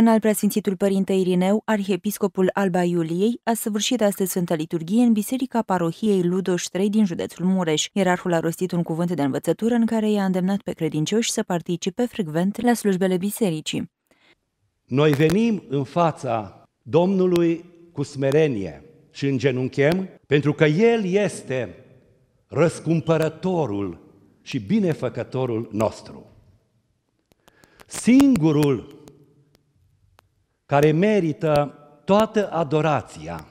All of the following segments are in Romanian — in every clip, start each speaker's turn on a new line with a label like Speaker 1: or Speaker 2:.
Speaker 1: În al preasfințitul Părinte Irineu, arhiepiscopul Alba Iuliei, a săvârșit astăzi Sfânta Liturghie în Biserica Parohiei Ludoș 3 din județul Mureș. Ierarhul a rostit un cuvânt de învățătură în care i-a îndemnat pe credincioși să participe frecvent la slujbele bisericii.
Speaker 2: Noi venim în fața Domnului cu smerenie și îngenunchem, pentru că El este răscumpărătorul și binefăcătorul nostru. Singurul care merită toată adorația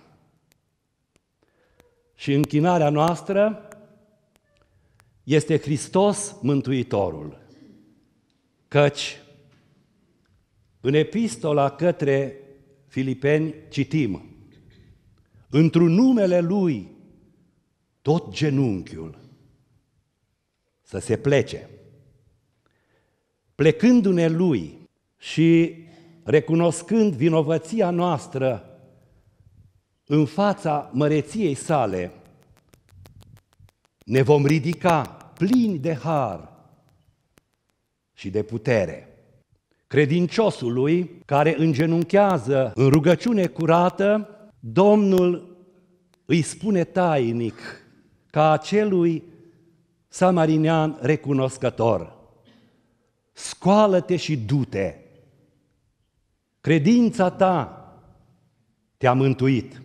Speaker 2: și închinarea noastră este Hristos Mântuitorul. Căci în epistola către Filipeni citim, într-un numele Lui tot genunchiul să se plece, plecându-ne Lui și recunoscând vinovăția noastră în fața măreției sale, ne vom ridica plini de har și de putere. Credinciosului care îngenunchează în rugăciune curată, Domnul îi spune tainic ca acelui samarinean recunoscător, scoală-te și du-te! Credința ta te-a mântuit.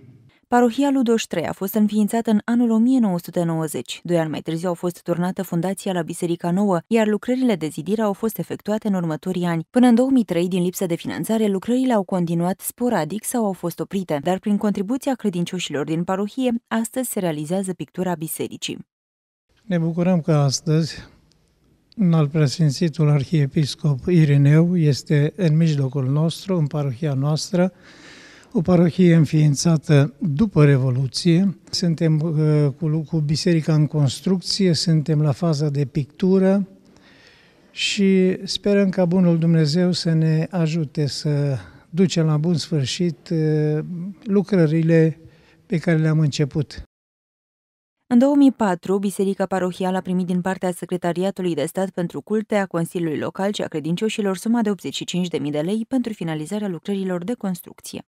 Speaker 1: Parohia Ludoș III a fost înființată în anul 1990. Doi ani mai târziu au fost turnată fundația la Biserica Nouă, iar lucrările de zidire au fost efectuate în următorii ani. Până în 2003, din lipsă de finanțare, lucrările au continuat sporadic sau au fost oprite, dar prin contribuția credincioșilor din parohie, astăzi se realizează pictura bisericii.
Speaker 3: Ne bucurăm că astăzi un al preasfințitul arhiepiscop Irineu este în mijlocul nostru, în parohia noastră, o parohie înființată după Revoluție. Suntem uh, cu, cu biserica în construcție, suntem la faza de pictură și sperăm ca Bunul Dumnezeu să ne ajute să ducem la bun sfârșit uh, lucrările pe care le-am început.
Speaker 1: În 2004, Biserica Parohială a primit din partea Secretariatului de Stat pentru Culte a Consiliului Local și a credincioșilor suma de 85.000 de lei pentru finalizarea lucrărilor de construcție.